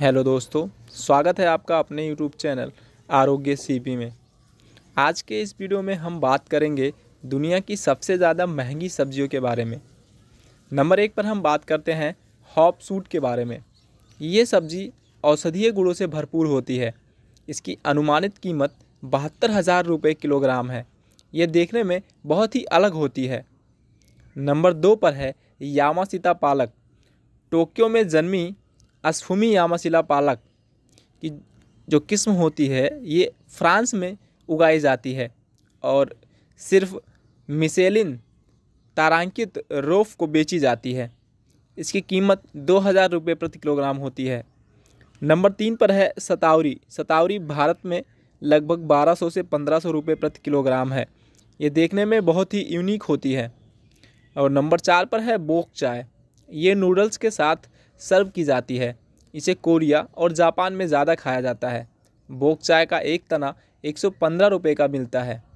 hello दोस्तों स्वागत है आपका अपने यूट्यूब चैनल आरोग्य सीपी में आज के इस वीडियो में हम बात करेंगे दुनिया की सबसे ज़्यादा महंगी सब्जियों के बारे में नंबर एक पर हम बात करते हैं हॉप सूट के बारे में ये सब्ज़ी औषधीय गुणों से भरपूर होती है इसकी अनुमानित कीमत बहत्तर हज़ार रुपये किलोग्राम है ये देखने में बहुत ही अलग होती है नंबर दो पर है यामा सीता पालक टोक्यो में जन्मी अस्फुमी यामाशिला पालक की जो किस्म होती है ये फ्रांस में उगाई जाती है और सिर्फ मिसेलिन तारांकित रोफ को बेची जाती है इसकी कीमत दो हज़ार रुपये प्रति किलोग्राम होती है नंबर तीन पर है सतावरी सतावरी भारत में लगभग 1200 से 1500 रुपये प्रति किलोग्राम है ये देखने में बहुत ही यूनिक होती है और नंबर चार पर है बोक चाय ये नूडल्स के साथ सर्व की जाती है इसे कोरिया और जापान में ज़्यादा खाया जाता है बोक चाय का एक तना एक सौ पंद्रह रुपये का मिलता है